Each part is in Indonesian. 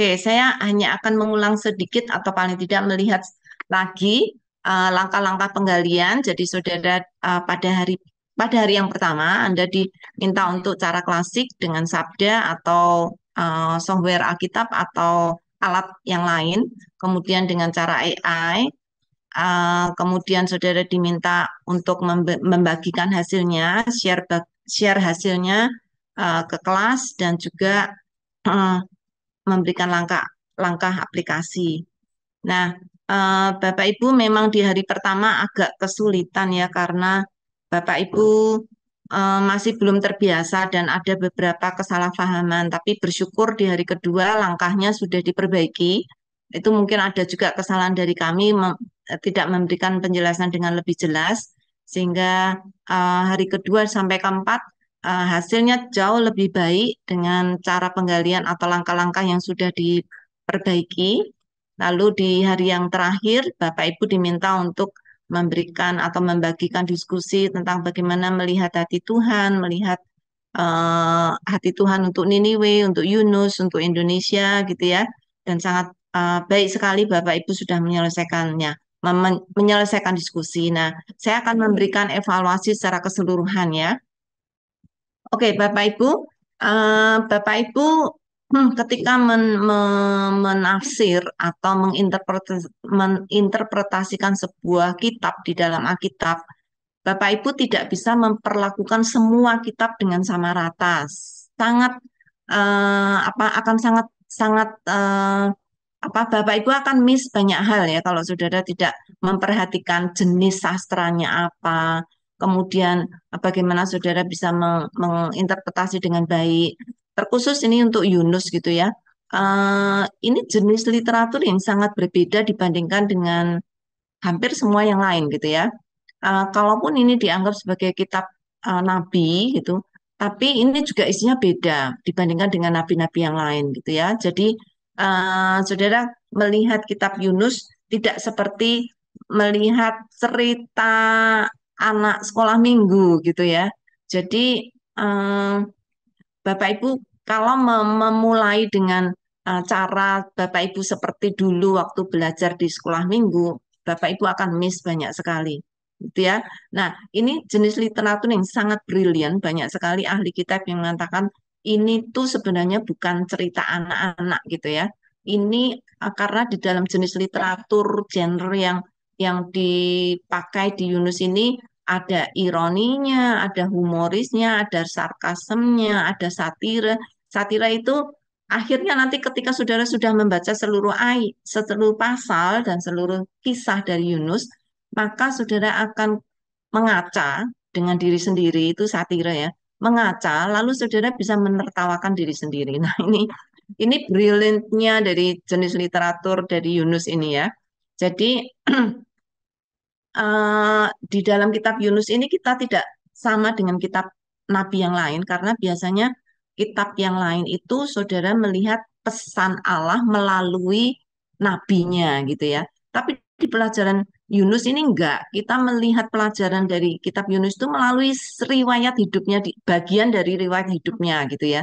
Oke, saya hanya akan mengulang sedikit atau paling tidak melihat lagi eh, langkah-langkah uh, penggalian. Jadi saudara uh, pada hari pada hari yang pertama Anda diminta untuk cara klasik dengan sabda atau uh, software Alkitab atau alat yang lain, kemudian dengan cara AI, uh, kemudian saudara diminta untuk membagikan hasilnya, share share hasilnya uh, ke kelas dan juga uh, memberikan langkah langkah aplikasi. Nah, eh, Bapak Ibu memang di hari pertama agak kesulitan ya karena Bapak Ibu eh, masih belum terbiasa dan ada beberapa kesalahpahaman, tapi bersyukur di hari kedua langkahnya sudah diperbaiki. Itu mungkin ada juga kesalahan dari kami eh, tidak memberikan penjelasan dengan lebih jelas sehingga hari kedua sampai keempat uh, hasilnya jauh lebih baik dengan cara penggalian atau langkah-langkah yang sudah diperbaiki. Lalu di hari yang terakhir, Bapak Ibu diminta untuk memberikan atau membagikan diskusi tentang bagaimana melihat hati Tuhan, melihat uh, hati Tuhan untuk Niniwe, untuk Yunus, untuk Indonesia gitu ya. Dan sangat uh, baik sekali Bapak Ibu sudah menyelesaikannya men menyelesaikan diskusi. Nah, saya akan memberikan evaluasi secara keseluruhan ya. Oke, Bapak Ibu, uh, Bapak Ibu Hmm, ketika men, me, menafsir atau menginterpretas, menginterpretasikan sebuah kitab di dalam Alkitab, Bapak Ibu tidak bisa memperlakukan semua kitab dengan sama rata. Sangat uh, apa akan sangat sangat uh, apa Bapak Ibu akan miss banyak hal ya kalau saudara tidak memperhatikan jenis sastranya apa, kemudian eh, bagaimana saudara bisa meng menginterpretasi dengan baik. Terkhusus ini untuk Yunus gitu ya. Uh, ini jenis literatur yang sangat berbeda dibandingkan dengan hampir semua yang lain gitu ya. Uh, kalaupun ini dianggap sebagai kitab uh, nabi gitu, tapi ini juga isinya beda dibandingkan dengan nabi-nabi yang lain gitu ya. Jadi uh, saudara melihat kitab Yunus tidak seperti melihat cerita anak sekolah minggu gitu ya. Jadi eh, Bapak Ibu kalau memulai dengan eh, cara Bapak Ibu seperti dulu waktu belajar di sekolah minggu, Bapak Ibu akan miss banyak sekali gitu ya. Nah, ini jenis literatur yang sangat brilian, banyak sekali ahli kitab yang mengatakan ini tuh sebenarnya bukan cerita anak-anak gitu ya. Ini eh, karena di dalam jenis literatur genre yang yang dipakai di Yunus ini ada ironinya, ada humorisnya, ada sarkasemnya, ada satire. Satire itu akhirnya nanti ketika saudara sudah membaca seluruh ayat, seluruh pasal dan seluruh kisah dari Yunus, maka saudara akan mengaca dengan diri sendiri itu satire ya, mengaca lalu saudara bisa menertawakan diri sendiri. Nah, ini ini brilliantnya dari jenis literatur dari Yunus ini ya. Jadi Eh, di dalam kitab Yunus ini kita tidak sama dengan kitab nabi yang lain karena biasanya kitab yang lain itu saudara melihat pesan Allah melalui nabinya gitu ya. Tapi di pelajaran Yunus ini enggak, kita melihat pelajaran dari kitab Yunus itu melalui riwayat hidupnya, bagian dari riwayat hidupnya gitu ya.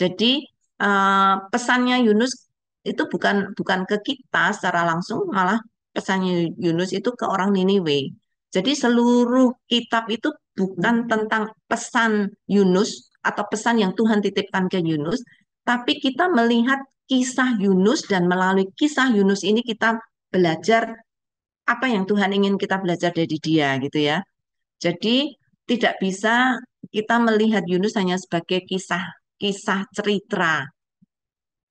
Jadi uh, pesannya Yunus itu bukan bukan ke kita secara langsung, malah pesannya Yunus itu ke orang Niniwe. Jadi seluruh kitab itu bukan hmm. tentang pesan Yunus atau pesan yang Tuhan titipkan ke Yunus, tapi kita melihat kisah Yunus dan melalui kisah Yunus ini kita belajar apa yang Tuhan ingin kita belajar dari dia gitu ya. Jadi tidak bisa kita melihat Yunus hanya sebagai kisah kisah cerita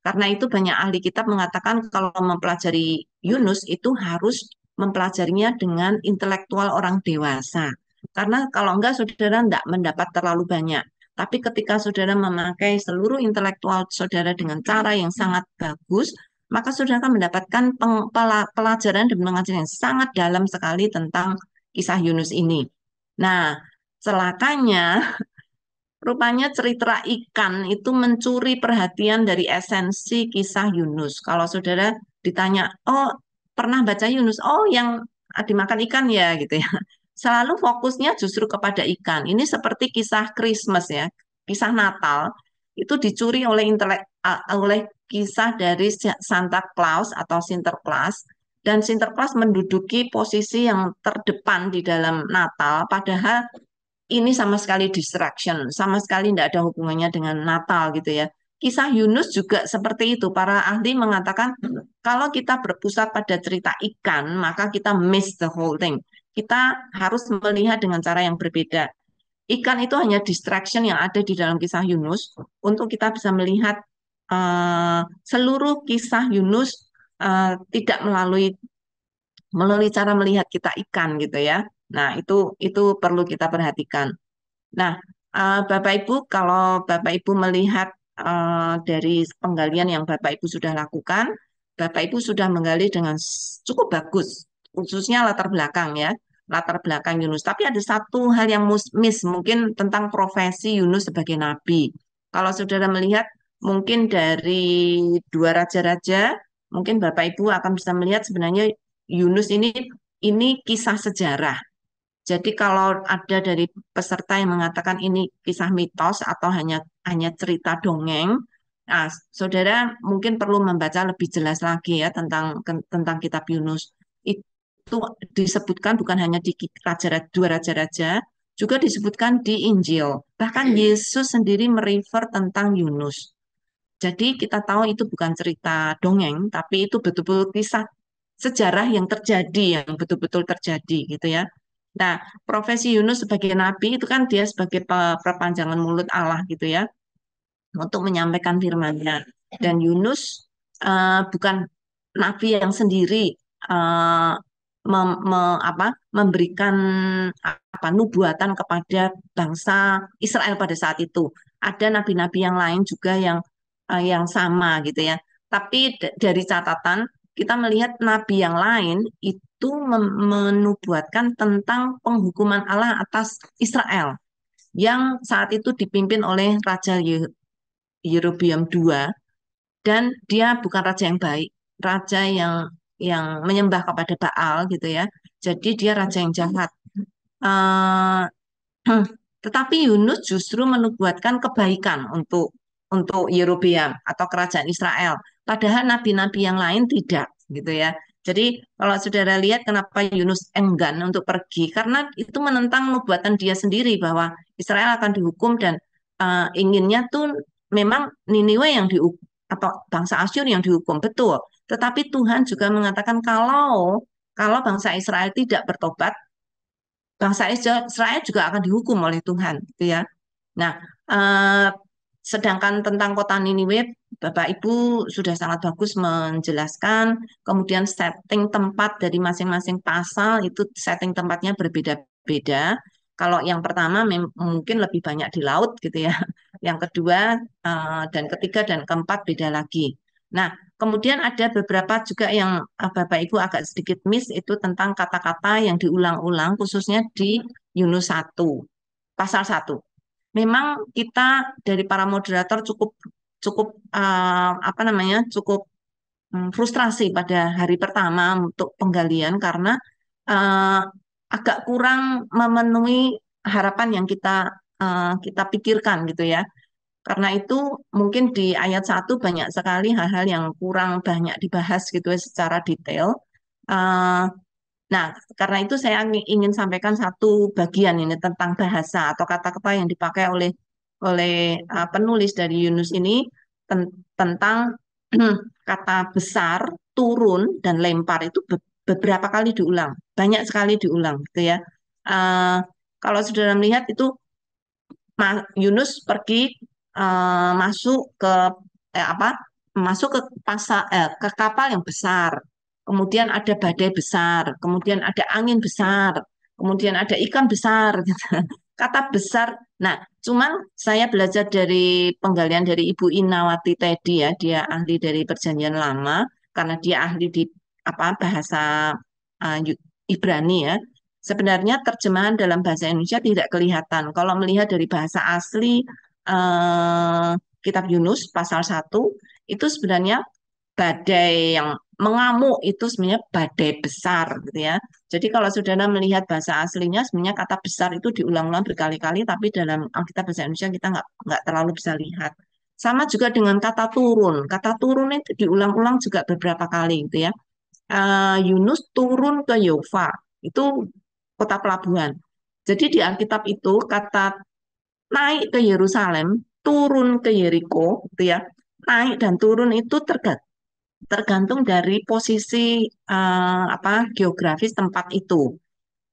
karena itu banyak ahli kitab mengatakan kalau mempelajari Yunus itu harus mempelajarinya dengan intelektual orang dewasa. Karena kalau enggak saudara enggak mendapat terlalu banyak. Tapi ketika saudara memakai seluruh intelektual saudara dengan cara yang sangat bagus, maka saudara akan mendapatkan pelajaran dan pengajaran yang sangat dalam sekali tentang kisah Yunus ini. Nah, celakanya Rupanya cerita ikan itu mencuri perhatian dari esensi kisah Yunus. Kalau saudara ditanya, oh pernah baca Yunus? Oh yang dimakan ikan ya gitu ya. Selalu fokusnya justru kepada ikan. Ini seperti kisah Christmas ya, kisah Natal itu dicuri oleh intelek oleh kisah dari Santa Claus atau Sinterklaas dan Sinterklaas menduduki posisi yang terdepan di dalam Natal padahal ini sama sekali distraction, sama sekali tidak ada hubungannya dengan Natal gitu ya. Kisah Yunus juga seperti itu. Para ahli mengatakan kalau kita berpusat pada cerita ikan, maka kita miss the whole thing. Kita harus melihat dengan cara yang berbeda. Ikan itu hanya distraction yang ada di dalam kisah Yunus untuk kita bisa melihat uh, seluruh kisah Yunus uh, tidak melalui melalui cara melihat kita ikan gitu ya. Nah, itu itu perlu kita perhatikan. Nah, uh, Bapak Ibu kalau Bapak Ibu melihat uh, dari penggalian yang Bapak Ibu sudah lakukan, Bapak Ibu sudah menggali dengan cukup bagus, khususnya latar belakang ya, latar belakang Yunus. Tapi ada satu hal yang miss mungkin tentang profesi Yunus sebagai nabi. Kalau saudara melihat mungkin dari dua raja-raja, mungkin Bapak Ibu akan bisa melihat sebenarnya Yunus ini ini kisah sejarah. Jadi kalau ada dari peserta yang mengatakan ini kisah mitos atau hanya hanya cerita dongeng, nah, saudara mungkin perlu membaca lebih jelas lagi ya tentang tentang kitab Yunus. Itu disebutkan bukan hanya di raja, dua raja-raja, juga disebutkan di Injil. Bahkan Yesus sendiri merefer tentang Yunus. Jadi kita tahu itu bukan cerita dongeng, tapi itu betul-betul kisah sejarah yang terjadi, yang betul-betul terjadi gitu ya. Nah, profesi Yunus sebagai nabi itu kan dia sebagai perpanjangan mulut Allah gitu ya untuk menyampaikan firman-Nya. Dan Yunus uh, bukan nabi yang sendiri uh, mem, me, apa, memberikan apa nubuatan kepada bangsa Israel pada saat itu. Ada nabi-nabi yang lain juga yang uh, yang sama gitu ya. Tapi dari catatan kita melihat nabi yang lain itu menubuatkan tentang penghukuman Allah atas Israel yang saat itu dipimpin oleh Raja Yerobiam II dan dia bukan raja yang baik, raja yang yang menyembah kepada Baal gitu ya. Jadi dia raja yang jahat. Uh, tetapi Yunus justru menubuatkan kebaikan untuk untuk Yerobiam atau kerajaan Israel. Padahal nabi-nabi yang lain tidak gitu ya. Jadi kalau saudara lihat kenapa Yunus enggan untuk pergi karena itu menentang nubuatan dia sendiri bahwa Israel akan dihukum dan uh, inginnya tuh memang Niniwe yang dihukum atau bangsa Asyur yang dihukum betul. Tetapi Tuhan juga mengatakan kalau kalau bangsa Israel tidak bertobat, bangsa Israel juga akan dihukum oleh Tuhan, gitu ya. Nah, uh, sedangkan tentang kota Niniwe Bapak Ibu sudah sangat bagus menjelaskan, kemudian setting tempat dari masing-masing pasal itu setting tempatnya berbeda-beda. Kalau yang pertama mungkin lebih banyak di laut gitu ya. Yang kedua eh, dan ketiga dan keempat beda lagi. Nah, kemudian ada beberapa juga yang eh, Bapak Ibu agak sedikit miss itu tentang kata-kata yang diulang-ulang khususnya di Yunus 1 pasal 1 memang kita dari para moderator cukup cukup uh, apa namanya cukup um, frustrasi pada hari pertama untuk penggalian karena uh, agak kurang memenuhi harapan yang kita uh, kita pikirkan gitu ya. Karena itu mungkin di ayat satu banyak sekali hal-hal yang kurang banyak dibahas gitu ya secara detail. Uh, Nah, karena itu saya ingin sampaikan satu bagian ini tentang bahasa atau kata-kata yang dipakai oleh oleh uh, penulis dari Yunus ini ten tentang kata besar, turun dan lempar itu be beberapa kali diulang, banyak sekali diulang gitu ya. Uh, kalau sudah melihat itu Yunus pergi uh, masuk ke eh, apa? masuk ke pasar eh, ke kapal yang besar. Kemudian ada badai besar, kemudian ada angin besar, kemudian ada ikan besar gitu kata besar. Nah, cuman saya belajar dari penggalian dari Ibu Inawati Teddy ya, dia ahli dari Perjanjian Lama karena dia ahli di apa bahasa uh, Ibrani ya. Sebenarnya terjemahan dalam bahasa Indonesia tidak kelihatan. Kalau melihat dari bahasa asli uh, kitab Yunus pasal 1 itu sebenarnya badai yang mengamuk itu sebenarnya badai besar gitu ya. Jadi kalau saudara melihat bahasa aslinya sebenarnya kata besar itu diulang-ulang berkali-kali tapi dalam Alkitab bahasa Indonesia kita nggak nggak terlalu bisa lihat. Sama juga dengan kata turun. Kata turun itu diulang-ulang juga beberapa kali gitu ya. Uh, Yunus turun ke Yova itu kota pelabuhan. Jadi di Alkitab itu kata naik ke Yerusalem, turun ke Yeriko gitu ya. Naik dan turun itu tergat tergantung dari posisi uh, apa geografis tempat itu.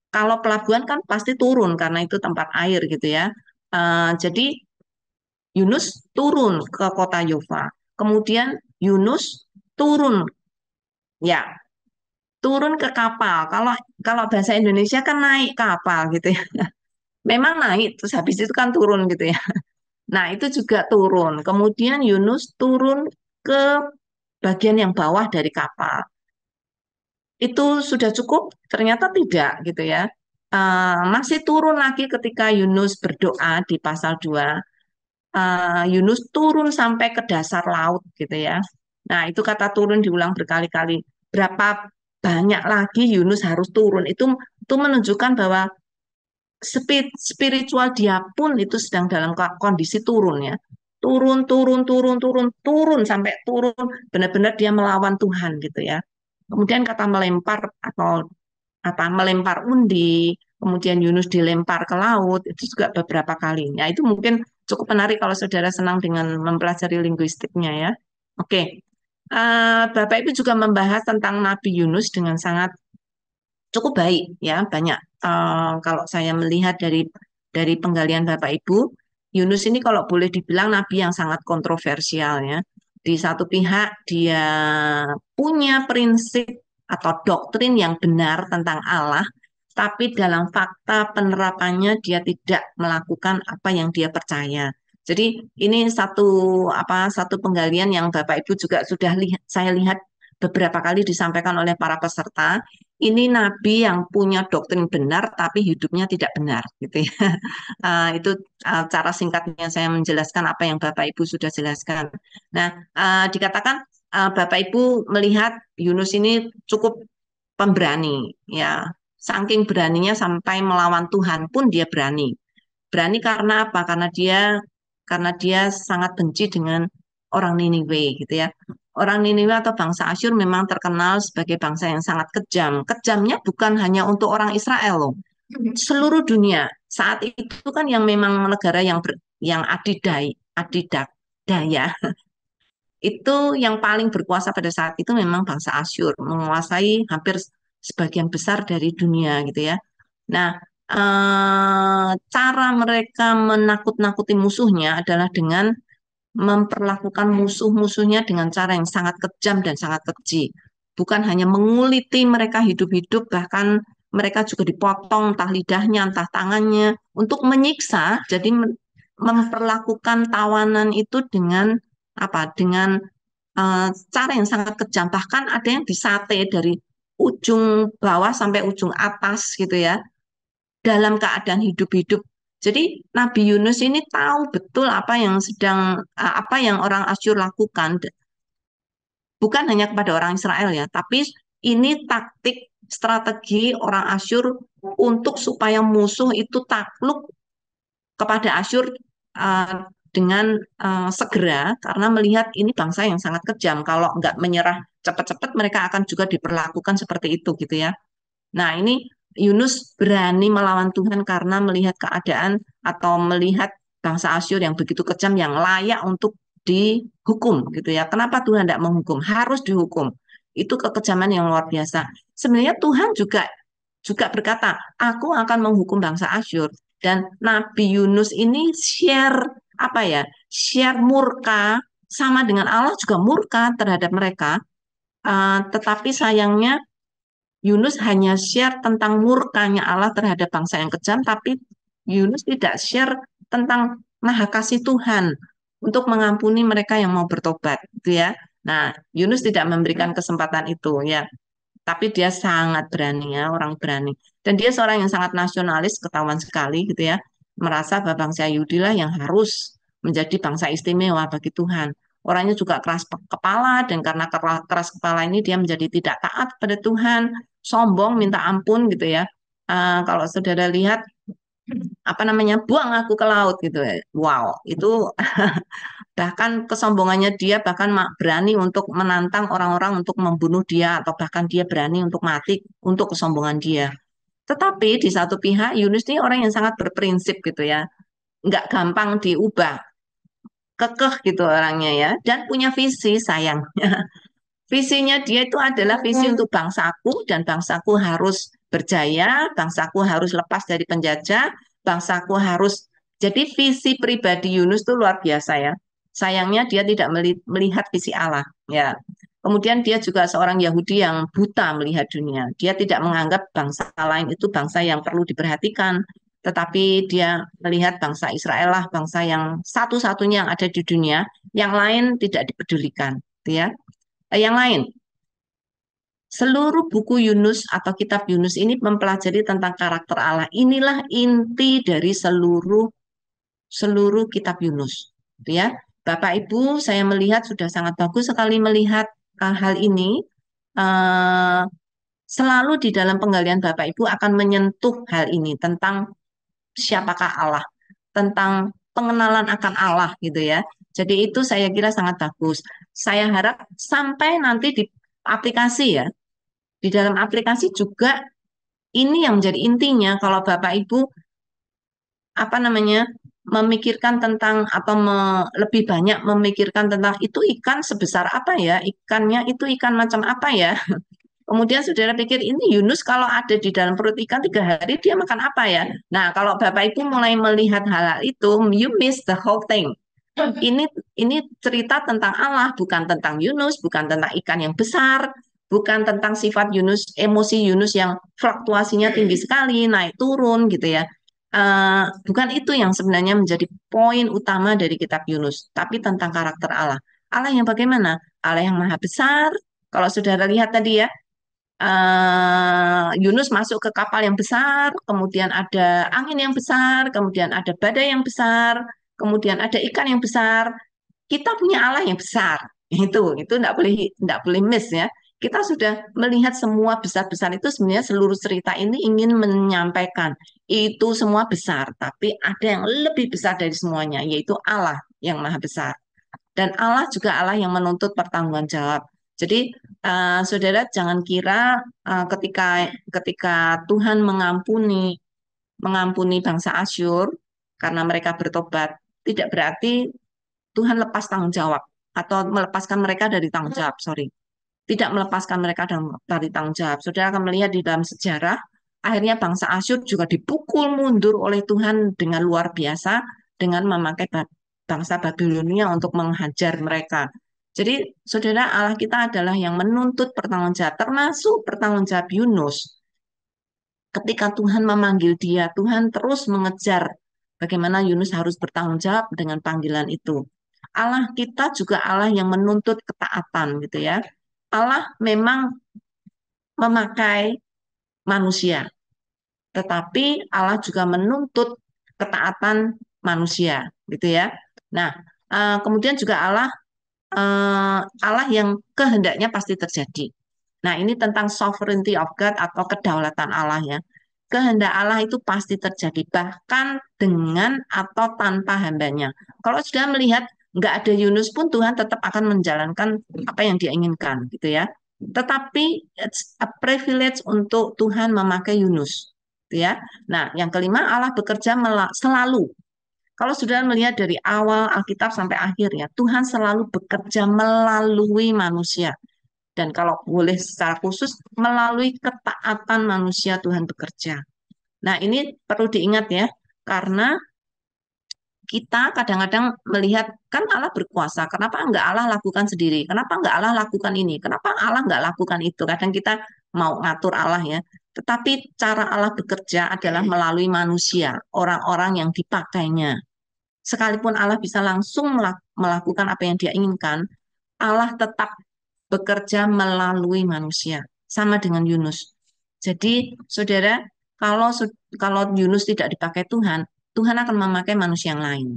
Kalau pelabuhan kan pasti turun karena itu tempat air gitu ya. Uh, jadi Yunus turun ke kota Yova. Kemudian Yunus turun ya turun ke kapal. Kalau kalau bahasa Indonesia kan naik kapal gitu ya. Memang naik terus habis itu kan turun gitu ya. Nah, itu juga turun. Kemudian Yunus turun ke bagian yang bawah dari kapal. Itu sudah cukup? Ternyata tidak gitu ya. Uh, masih turun lagi ketika Yunus berdoa di pasal 2. Uh, eh, Yunus turun sampai ke dasar laut gitu ya. Nah, itu kata turun diulang berkali-kali. Berapa banyak lagi Yunus harus turun. Itu itu menunjukkan bahwa spiritual dia pun itu sedang dalam kondisi turun ya turun turun turun turun turun sampai turun benar-benar dia melawan Tuhan gitu ya kemudian kata melempar atau apa melempar undi kemudian Yunus dilempar ke laut itu juga beberapa kali ya itu mungkin cukup menarik kalau saudara senang dengan mempelajari linguistiknya ya oke uh, bapak ibu juga membahas tentang Nabi Yunus dengan sangat cukup baik ya banyak uh, kalau saya melihat dari dari penggalian bapak ibu Yunus ini kalau boleh dibilang nabi yang sangat kontroversial ya. Di satu pihak dia punya prinsip atau doktrin yang benar tentang Allah, tapi dalam fakta penerapannya dia tidak melakukan apa yang dia percaya. Jadi ini satu apa satu penggalian yang Bapak Ibu juga sudah lihat saya lihat beberapa kali disampaikan oleh para peserta, ini nabi yang punya doktrin benar tapi hidupnya tidak benar gitu ya. Uh, itu uh, cara singkatnya saya menjelaskan apa yang Bapak Ibu sudah jelaskan. Nah, uh, dikatakan uh, Bapak Ibu melihat Yunus ini cukup pemberani ya. Saking beraninya sampai melawan Tuhan pun dia berani. Berani karena apa? Karena dia karena dia sangat benci dengan orang Niniwe gitu ya orang Niniwe atau bangsa Asyur memang terkenal sebagai bangsa yang sangat kejam. Kejamnya bukan hanya untuk orang Israel loh. Mm-hmm. Seluruh dunia saat itu kan yang memang negara yang ber, yang adidai, adidak daya, itu yang paling berkuasa pada saat itu memang bangsa Asyur menguasai hampir sebagian besar dari dunia gitu ya. Nah, eh, cara mereka menakut-nakuti musuhnya adalah dengan memperlakukan musuh-musuhnya dengan cara yang sangat kejam dan sangat keji. Bukan hanya menguliti mereka hidup-hidup, bahkan mereka juga dipotong entah lidahnya, entah tangannya untuk menyiksa. Jadi memperlakukan tawanan itu dengan apa? Dengan e, cara yang sangat kejam. Bahkan ada yang disate dari ujung bawah sampai ujung atas gitu ya. Dalam keadaan hidup-hidup jadi Nabi Yunus ini tahu betul apa yang sedang apa yang orang Asyur lakukan. Bukan hanya kepada orang Israel ya, tapi ini taktik strategi orang Asyur untuk supaya musuh itu takluk kepada Asyur uh, dengan uh, segera karena melihat ini bangsa yang sangat kejam. Kalau nggak menyerah cepat-cepat mereka akan juga diperlakukan seperti itu gitu ya. Nah ini Yunus berani melawan Tuhan karena melihat keadaan atau melihat bangsa Asyur yang begitu kejam yang layak untuk dihukum gitu ya. Kenapa Tuhan tidak menghukum? Harus dihukum. Itu kekejaman yang luar biasa. Sebenarnya Tuhan juga juga berkata, aku akan menghukum bangsa Asyur dan Nabi Yunus ini share apa ya? Share murka sama dengan Allah juga murka terhadap mereka. Uh, tetapi sayangnya Yunus hanya share tentang murkanya Allah terhadap bangsa yang kejam, tapi Yunus tidak share tentang maha kasih Tuhan untuk mengampuni mereka yang mau bertobat, gitu ya. Nah, Yunus tidak memberikan kesempatan itu, ya. Tapi dia sangat berani, ya, orang berani. Dan dia seorang yang sangat nasionalis, ketahuan sekali, gitu ya. Merasa bahwa bangsa Yudilah yang harus menjadi bangsa istimewa bagi Tuhan orangnya juga keras kepala dan karena keras kepala ini dia menjadi tidak taat pada Tuhan, sombong, minta ampun gitu ya. Uh, kalau saudara lihat apa namanya buang aku ke laut gitu ya. wow itu bahkan kesombongannya dia bahkan berani untuk menantang orang-orang untuk membunuh dia atau bahkan dia berani untuk mati untuk kesombongan dia tetapi di satu pihak Yunus ini orang yang sangat berprinsip gitu ya nggak gampang diubah kekeh gitu orangnya ya dan punya visi sayangnya visinya dia itu adalah visi hmm. untuk bangsaku dan bangsaku harus berjaya bangsaku harus lepas dari penjajah bangsaku harus jadi visi pribadi Yunus itu luar biasa ya sayangnya dia tidak melihat visi Allah ya kemudian dia juga seorang Yahudi yang buta melihat dunia dia tidak menganggap bangsa lain itu bangsa yang perlu diperhatikan tetapi dia melihat bangsa Israel lah bangsa yang satu-satunya yang ada di dunia, yang lain tidak dipedulikan, ya. Eh, yang lain, seluruh buku Yunus atau kitab Yunus ini mempelajari tentang karakter Allah. Inilah inti dari seluruh seluruh kitab Yunus, ya. Bapak Ibu, saya melihat sudah sangat bagus sekali melihat hal ini. Uh, selalu di dalam penggalian Bapak Ibu akan menyentuh hal ini tentang siapakah Allah, tentang pengenalan akan Allah gitu ya. Jadi itu saya kira sangat bagus. Saya harap sampai nanti di aplikasi ya. Di dalam aplikasi juga ini yang menjadi intinya kalau Bapak Ibu apa namanya? memikirkan tentang atau me, lebih banyak memikirkan tentang itu ikan sebesar apa ya ikannya itu ikan macam apa ya Kemudian saudara pikir ini Yunus kalau ada di dalam perut ikan tiga hari dia makan apa ya? Nah kalau bapak ibu mulai melihat hal, itu, you miss the whole thing. Ini ini cerita tentang Allah bukan tentang Yunus, bukan tentang ikan yang besar, bukan tentang sifat Yunus, emosi Yunus yang fluktuasinya tinggi sekali, naik turun gitu ya. Uh, bukan itu yang sebenarnya menjadi poin utama dari kitab Yunus, tapi tentang karakter Allah. Allah yang bagaimana? Allah yang maha besar. Kalau saudara lihat tadi ya, uh, Yunus masuk ke kapal yang besar, kemudian ada angin yang besar, kemudian ada badai yang besar, kemudian ada ikan yang besar. Kita punya Allah yang besar. Itu itu tidak boleh tidak boleh miss ya. Kita sudah melihat semua besar-besar itu sebenarnya seluruh cerita ini ingin menyampaikan itu semua besar, tapi ada yang lebih besar dari semuanya yaitu Allah yang maha besar. Dan Allah juga Allah yang menuntut pertanggungjawab. Jadi uh, saudara jangan kira uh, ketika ketika Tuhan mengampuni mengampuni bangsa Asyur karena mereka bertobat tidak berarti Tuhan lepas tanggung jawab atau melepaskan mereka dari tanggung jawab. Hmm. Sorry, tidak melepaskan mereka dari tanggung jawab. Saudara akan melihat di dalam sejarah akhirnya bangsa Asyur juga dipukul mundur oleh Tuhan dengan luar biasa dengan memakai bangsa Babilonia untuk menghajar mereka jadi saudara Allah kita adalah yang menuntut pertanggung jawab, termasuk pertanggung jawab Yunus. Ketika Tuhan memanggil dia, Tuhan terus mengejar bagaimana Yunus harus bertanggung jawab dengan panggilan itu. Allah kita juga Allah yang menuntut ketaatan gitu ya. Allah memang memakai manusia. Tetapi Allah juga menuntut ketaatan manusia gitu ya. Nah, eh, kemudian juga Allah uh, Allah yang kehendaknya pasti terjadi. Nah, ini tentang sovereignty of God atau kedaulatan Allah ya. Kehendak Allah itu pasti terjadi bahkan dengan atau tanpa hambanya. Kalau sudah melihat nggak ada Yunus pun Tuhan tetap akan menjalankan apa yang dia inginkan gitu ya. Tetapi it's a privilege untuk Tuhan memakai Yunus, gitu ya. Nah, yang kelima Allah bekerja selalu kalau sudah melihat dari awal Alkitab sampai akhir ya, Tuhan selalu bekerja melalui manusia. Dan kalau boleh secara khusus, melalui ketaatan manusia Tuhan bekerja. Nah ini perlu diingat ya, karena kita kadang-kadang melihat kan Allah berkuasa, kenapa enggak Allah lakukan sendiri? Kenapa enggak Allah lakukan ini? Kenapa Allah enggak lakukan itu? Kadang kita mau ngatur Allah ya, tetapi cara Allah bekerja adalah melalui manusia, orang-orang yang dipakainya sekalipun Allah bisa langsung melakukan apa yang dia inginkan, Allah tetap bekerja melalui manusia. Sama dengan Yunus. Jadi, saudara, kalau kalau Yunus tidak dipakai Tuhan, Tuhan akan memakai manusia yang lain.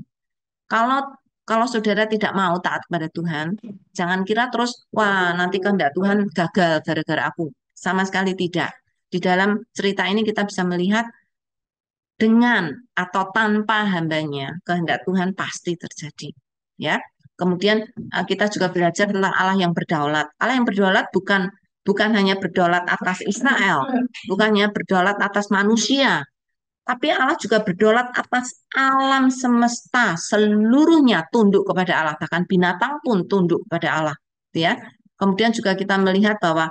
Kalau kalau saudara tidak mau taat kepada Tuhan, jangan kira terus, wah nanti kehendak kan Tuhan gagal gara-gara aku. Sama sekali tidak. Di dalam cerita ini kita bisa melihat dengan atau tanpa hambanya kehendak Tuhan pasti terjadi ya kemudian e, kita juga belajar tentang Allah yang berdaulat Allah yang berdaulat bukan bukan hanya berdaulat atas Israel bukannya berdaulat atas manusia tapi Allah juga berdaulat atas alam semesta seluruhnya tunduk kepada Allah bahkan binatang pun tunduk kepada Allah ya kemudian juga kita melihat bahwa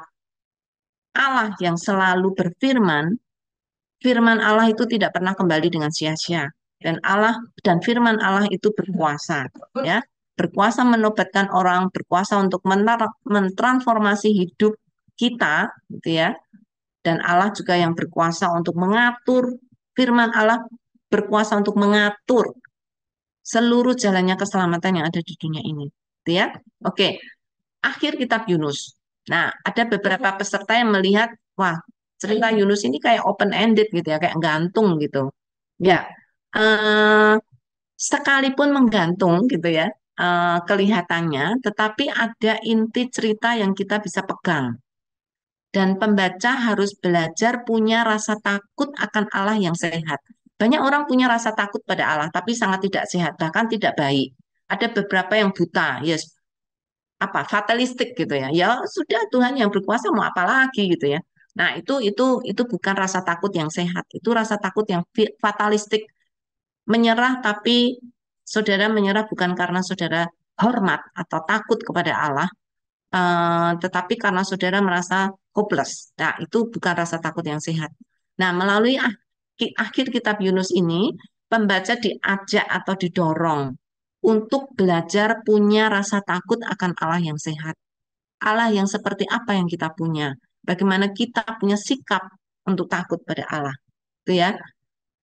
Allah yang selalu berfirman firman Allah itu tidak pernah kembali dengan sia-sia dan Allah dan firman Allah itu berkuasa ya berkuasa menobatkan orang berkuasa untuk mentransformasi hidup kita gitu ya dan Allah juga yang berkuasa untuk mengatur firman Allah berkuasa untuk mengatur seluruh jalannya keselamatan yang ada di dunia ini gitu ya oke akhir kitab Yunus nah ada beberapa peserta yang melihat wah cerita iya. Yunus ini kayak open ended gitu ya, kayak gantung gitu. Ya, uh, sekalipun menggantung gitu ya uh, kelihatannya, tetapi ada inti cerita yang kita bisa pegang. Dan pembaca harus belajar punya rasa takut akan Allah yang sehat. Banyak orang punya rasa takut pada Allah, tapi sangat tidak sehat, bahkan tidak baik. Ada beberapa yang buta, yes, apa fatalistik gitu ya. Ya sudah Tuhan yang berkuasa mau apa lagi gitu ya. Nah, itu itu itu bukan rasa takut yang sehat. Itu rasa takut yang fatalistik menyerah tapi saudara menyerah bukan karena saudara hormat atau takut kepada Allah, uh, tetapi karena saudara merasa hopeless. Nah, itu bukan rasa takut yang sehat. Nah, melalui ah, akhir kitab Yunus ini, pembaca diajak atau didorong untuk belajar punya rasa takut akan Allah yang sehat. Allah yang seperti apa yang kita punya? bagaimana kita punya sikap untuk takut pada Allah. Itu ya.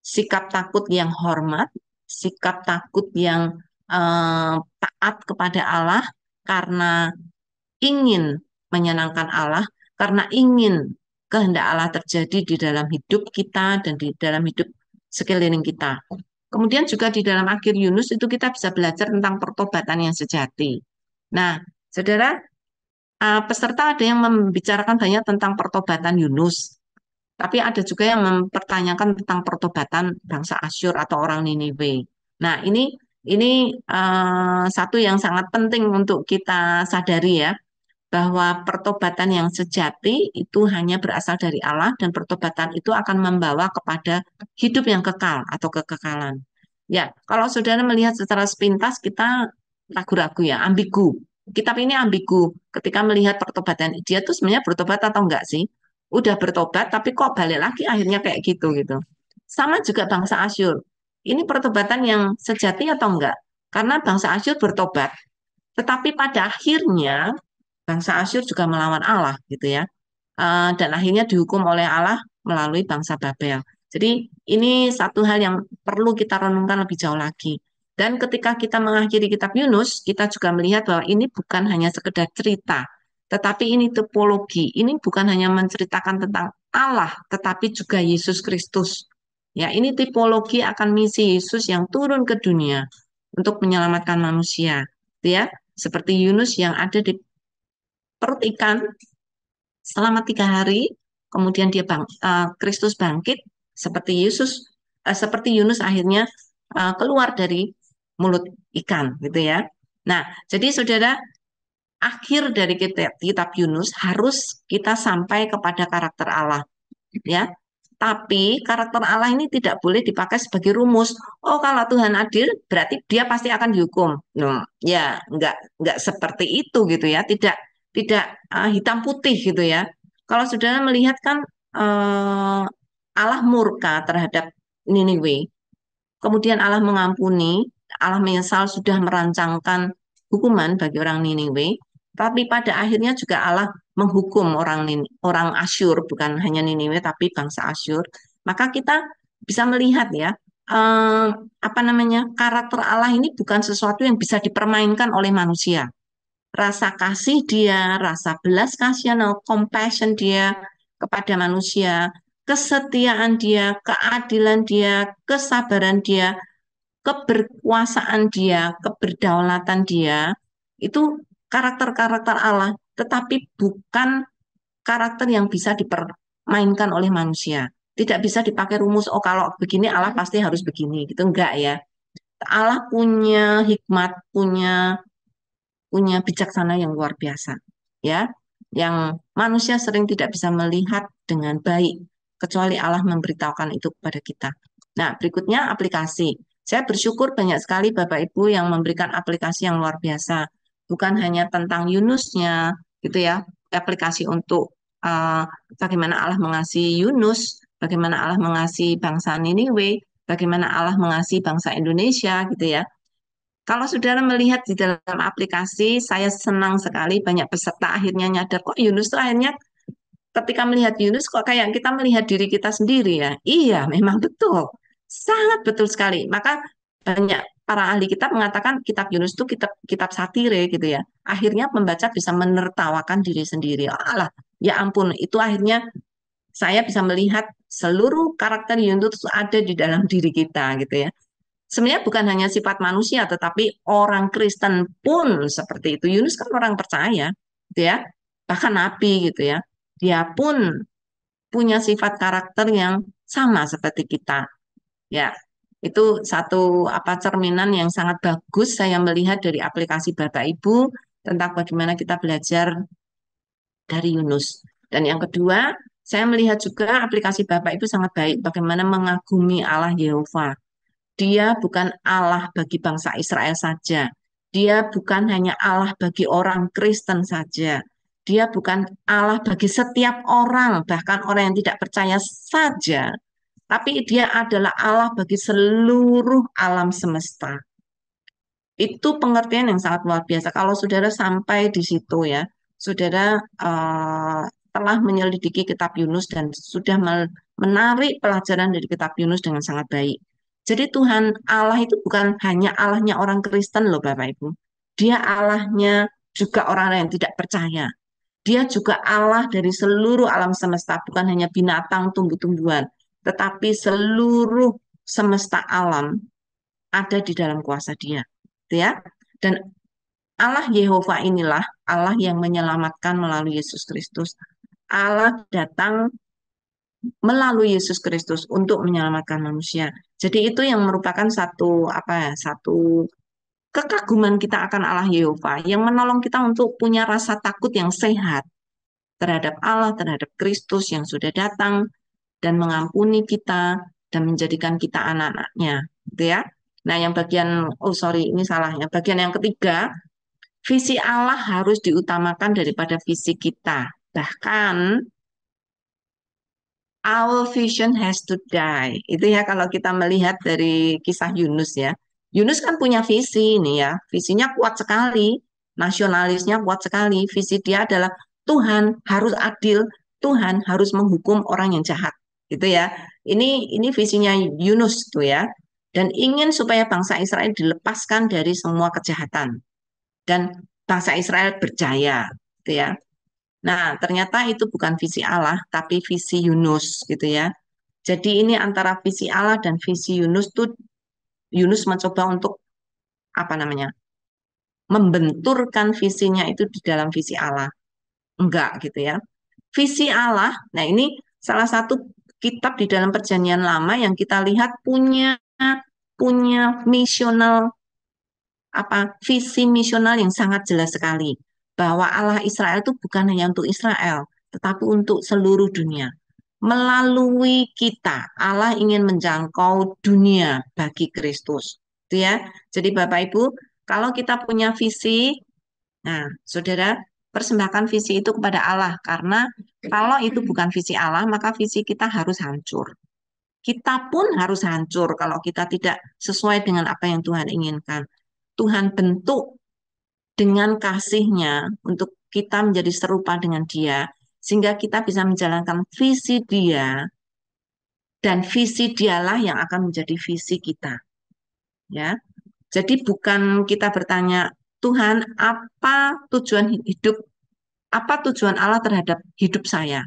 Sikap takut yang hormat, sikap takut yang eh, taat kepada Allah karena ingin menyenangkan Allah, karena ingin kehendak Allah terjadi di dalam hidup kita dan di dalam hidup sekeliling kita. Kemudian juga di dalam akhir Yunus itu kita bisa belajar tentang pertobatan yang sejati. Nah, saudara, uh, peserta ada yang membicarakan banyak tentang pertobatan Yunus, tapi ada juga yang mempertanyakan tentang pertobatan bangsa Asyur atau orang Niniwe. Nah, ini ini uh, satu yang sangat penting untuk kita sadari ya bahwa pertobatan yang sejati itu hanya berasal dari Allah dan pertobatan itu akan membawa kepada hidup yang kekal atau kekekalan. Ya, kalau saudara melihat secara sepintas kita ragu-ragu ya, ambigu kitab ini ambigu ketika melihat pertobatan dia tuh sebenarnya bertobat atau enggak sih udah bertobat tapi kok balik lagi akhirnya kayak gitu gitu sama juga bangsa Asyur ini pertobatan yang sejati atau enggak karena bangsa Asyur bertobat tetapi pada akhirnya bangsa Asyur juga melawan Allah gitu ya eh, dan akhirnya dihukum oleh Allah melalui bangsa Babel jadi ini satu hal yang perlu kita renungkan lebih jauh lagi dan ketika kita mengakhiri kitab Yunus, kita juga melihat bahwa ini bukan hanya sekedar cerita, tetapi ini topologi. Ini bukan hanya menceritakan tentang Allah, tetapi juga Yesus Kristus. Ya, ini tipologi akan misi Yesus yang turun ke dunia untuk menyelamatkan manusia. Ya, seperti Yunus yang ada di perut ikan selama tiga hari, kemudian dia bang, uh, Kristus bangkit, seperti Yesus, uh, seperti Yunus akhirnya uh, keluar dari mulut ikan gitu ya. Nah, jadi saudara akhir dari kitab, kitab Yunus harus kita sampai kepada karakter Allah ya. Tapi karakter Allah ini tidak boleh dipakai sebagai rumus. Oh, kalau Tuhan adil, berarti dia pasti akan dihukum. No, hmm, ya, enggak enggak seperti itu gitu ya. Tidak tidak uh, hitam putih gitu ya. Kalau saudara melihat kan uh, Allah murka terhadap Niniwe. Kemudian Allah mengampuni Allah menyesal sudah merancangkan hukuman bagi orang Niniwe, tapi pada akhirnya juga Allah menghukum orang orang Asyur bukan hanya Niniwe tapi bangsa Asyur. Maka kita bisa melihat ya eh, apa namanya karakter Allah ini bukan sesuatu yang bisa dipermainkan oleh manusia. Rasa kasih dia, rasa belas kasihan compassion dia kepada manusia, kesetiaan dia, keadilan dia, kesabaran dia, keberkuasaan dia, keberdaulatan dia itu karakter-karakter Allah, tetapi bukan karakter yang bisa dipermainkan oleh manusia. Tidak bisa dipakai rumus oh kalau begini Allah hmm. pasti harus begini gitu enggak ya. Allah punya hikmat, punya punya bijaksana yang luar biasa ya yang manusia sering tidak bisa melihat dengan baik kecuali Allah memberitahukan itu kepada kita. Nah, berikutnya aplikasi. Saya bersyukur banyak sekali Bapak Ibu yang memberikan aplikasi yang luar biasa. Bukan hanya tentang Yunusnya, gitu ya, aplikasi untuk uh, bagaimana Allah mengasihi Yunus, bagaimana Allah mengasihi bangsa Niniwe, bagaimana Allah mengasihi bangsa Indonesia, gitu ya. Kalau saudara melihat di dalam aplikasi, saya senang sekali banyak peserta akhirnya nyadar kok Yunus tuh akhirnya ketika melihat Yunus kok kayak kita melihat diri kita sendiri ya. Iya, memang betul. Sangat betul sekali. Maka banyak para ahli kitab mengatakan kitab Yunus itu kitab kitab satire gitu ya. Akhirnya pembaca bisa menertawakan diri sendiri. Allah, ya ampun, itu akhirnya saya bisa melihat seluruh karakter Yunus itu ada di dalam diri kita gitu ya. Sebenarnya bukan hanya sifat manusia, tetapi orang Kristen pun seperti itu. Yunus kan orang percaya, gitu ya. Bahkan nabi gitu ya. Dia pun punya sifat karakter yang sama seperti kita. Ya, itu satu apa cerminan yang sangat bagus saya melihat dari aplikasi Bapak Ibu tentang bagaimana kita belajar dari Yunus. Dan yang kedua, saya melihat juga aplikasi Bapak Ibu sangat baik bagaimana mengagumi Allah Yehova. Dia bukan Allah bagi bangsa Israel saja. Dia bukan hanya Allah bagi orang Kristen saja. Dia bukan Allah bagi setiap orang, bahkan orang yang tidak percaya saja tapi dia adalah Allah bagi seluruh alam semesta. Itu pengertian yang sangat luar biasa. Kalau saudara sampai di situ ya, saudara uh, telah menyelidiki kitab Yunus dan sudah menarik pelajaran dari kitab Yunus dengan sangat baik. Jadi Tuhan Allah itu bukan hanya Allahnya orang Kristen loh Bapak Ibu. Dia Allahnya juga orang yang tidak percaya. Dia juga Allah dari seluruh alam semesta, bukan hanya binatang, tumbuh-tumbuhan tetapi seluruh semesta alam ada di dalam kuasa Dia, gitu ya. Dan Allah Yehova inilah Allah yang menyelamatkan melalui Yesus Kristus. Allah datang melalui Yesus Kristus untuk menyelamatkan manusia. Jadi itu yang merupakan satu apa ya, satu kekaguman kita akan Allah Yehova yang menolong kita untuk punya rasa takut yang sehat terhadap Allah, terhadap Kristus yang sudah datang dan mengampuni kita dan menjadikan kita anak-anaknya, gitu ya. Nah, yang bagian oh sorry ini salahnya. Bagian yang ketiga, visi Allah harus diutamakan daripada visi kita. Bahkan our vision has to die. Itu ya kalau kita melihat dari kisah Yunus ya. Yunus kan punya visi ini ya. Visinya kuat sekali, nasionalisnya kuat sekali. Visi dia adalah Tuhan harus adil, Tuhan harus menghukum orang yang jahat gitu ya. Ini ini visinya Yunus tuh gitu ya. Dan ingin supaya bangsa Israel dilepaskan dari semua kejahatan dan bangsa Israel berjaya, gitu ya. Nah, ternyata itu bukan visi Allah, tapi visi Yunus, gitu ya. Jadi ini antara visi Allah dan visi Yunus tuh Yunus mencoba untuk apa namanya? membenturkan visinya itu di dalam visi Allah. Enggak gitu ya. Visi Allah. Nah, ini salah satu kitab di dalam perjanjian lama yang kita lihat punya punya misional apa visi misional yang sangat jelas sekali bahwa Allah Israel itu bukan hanya untuk Israel tetapi untuk seluruh dunia. Melalui kita Allah ingin menjangkau dunia bagi Kristus. Itu ya. Jadi Bapak Ibu, kalau kita punya visi Nah, saudara, persembahkan visi itu kepada Allah karena kalau itu bukan visi Allah, maka visi kita harus hancur. Kita pun harus hancur kalau kita tidak sesuai dengan apa yang Tuhan inginkan. Tuhan bentuk dengan kasihnya untuk kita menjadi serupa dengan dia, sehingga kita bisa menjalankan visi dia, dan visi dialah yang akan menjadi visi kita. Ya, Jadi bukan kita bertanya, Tuhan apa tujuan hidup apa tujuan Allah terhadap hidup saya?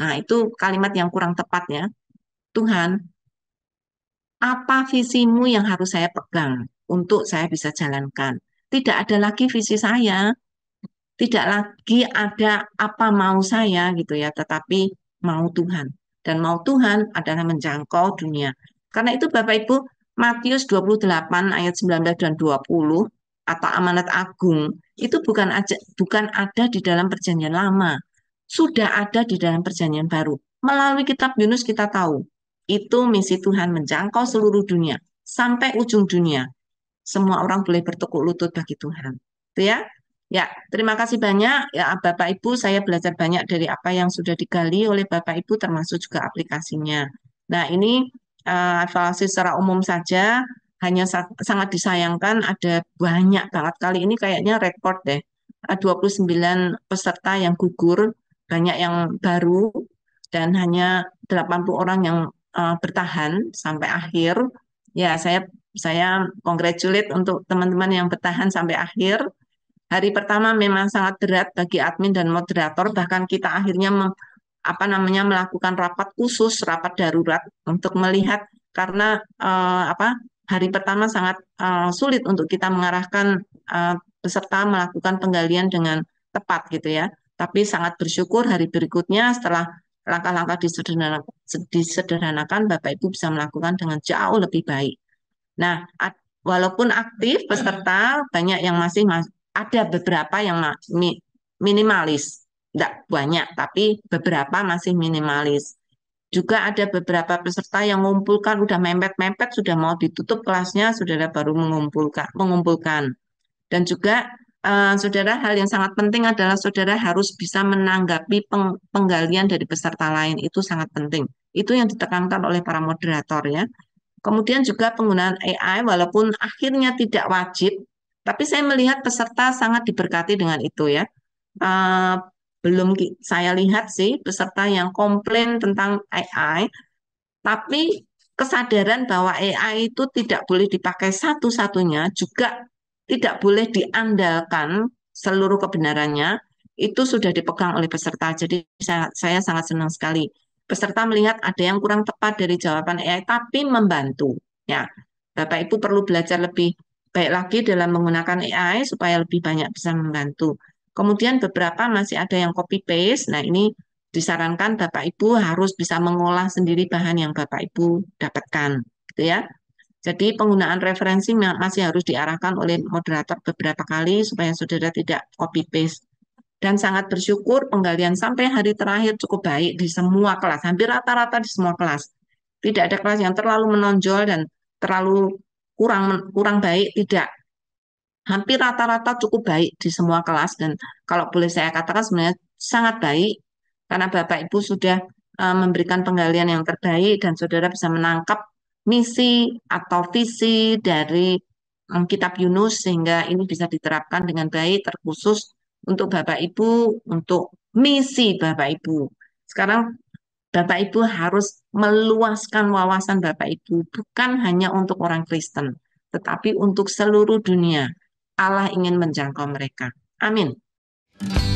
Nah, itu kalimat yang kurang tepatnya. Tuhan, apa visimu yang harus saya pegang untuk saya bisa jalankan? Tidak ada lagi visi saya, tidak lagi ada apa mau saya gitu ya, tetapi mau Tuhan. Dan mau Tuhan adalah menjangkau dunia. Karena itu Bapak Ibu, Matius 28 ayat 19 dan 20 atau amanat agung itu bukan aja, bukan ada di dalam perjanjian lama, sudah ada di dalam perjanjian baru. Melalui kitab Yunus kita tahu itu misi Tuhan menjangkau seluruh dunia sampai ujung dunia. Semua orang boleh bertekuk lutut bagi Tuhan. Itu ya. Ya, terima kasih banyak ya Bapak Ibu, saya belajar banyak dari apa yang sudah digali oleh Bapak Ibu termasuk juga aplikasinya. Nah, ini uh, evaluasi secara umum saja hanya sangat disayangkan ada banyak banget kali ini kayaknya rekor deh 29 ah, peserta yang gugur banyak yang baru dan hanya 80 orang yang uh, bertahan sampai akhir ya saya saya congratulate untuk teman-teman yang bertahan sampai akhir hari pertama memang sangat berat bagi admin dan moderator bahkan kita akhirnya apa namanya melakukan rapat khusus rapat darurat untuk melihat karena uh, apa hari pertama sangat uh, sulit untuk kita mengarahkan uh, peserta melakukan penggalian dengan tepat gitu ya. Tapi sangat bersyukur hari berikutnya setelah langkah-langkah disederhanakan, Bapak Ibu bisa melakukan dengan jauh lebih baik. Nah, walaupun aktif peserta banyak yang masih ada beberapa yang minimalis, tidak banyak tapi beberapa masih minimalis. Juga ada beberapa peserta yang mengumpulkan, udah mempet-mempet, sudah mau ditutup kelasnya, saudara baru mengumpulkan. mengumpulkan. Dan juga uh, saudara hal yang sangat penting adalah saudara harus bisa menanggapi peng penggalian dari peserta lain itu sangat penting. Itu yang ditekankan oleh para moderator ya. Kemudian juga penggunaan AI walaupun akhirnya tidak wajib, tapi saya melihat peserta sangat diberkati dengan itu ya. Uh, belum saya lihat sih peserta yang komplain tentang AI, tapi kesadaran bahwa AI itu tidak boleh dipakai satu-satunya juga tidak boleh diandalkan seluruh kebenarannya itu sudah dipegang oleh peserta. Jadi saya, saya sangat senang sekali peserta melihat ada yang kurang tepat dari jawaban AI tapi membantu. Ya, Bapak Ibu perlu belajar lebih baik lagi dalam menggunakan AI supaya lebih banyak bisa membantu. Kemudian beberapa masih ada yang copy paste. Nah, ini disarankan Bapak Ibu harus bisa mengolah sendiri bahan yang Bapak Ibu dapatkan, gitu ya. Jadi penggunaan referensi masih harus diarahkan oleh moderator beberapa kali supaya saudara tidak copy paste. Dan sangat bersyukur penggalian sampai hari terakhir cukup baik di semua kelas, hampir rata-rata di semua kelas. Tidak ada kelas yang terlalu menonjol dan terlalu kurang kurang baik, tidak hampir rata-rata cukup baik di semua kelas dan kalau boleh saya katakan sebenarnya sangat baik karena Bapak Ibu sudah eh, memberikan penggalian yang terbaik dan saudara bisa menangkap misi atau visi dari mm, kitab Yunus sehingga ini bisa diterapkan dengan baik terkhusus untuk Bapak Ibu untuk misi Bapak Ibu. Sekarang Bapak Ibu harus meluaskan wawasan Bapak Ibu bukan hanya untuk orang Kristen tetapi untuk seluruh dunia Allah ingin menjangkau mereka. Amin.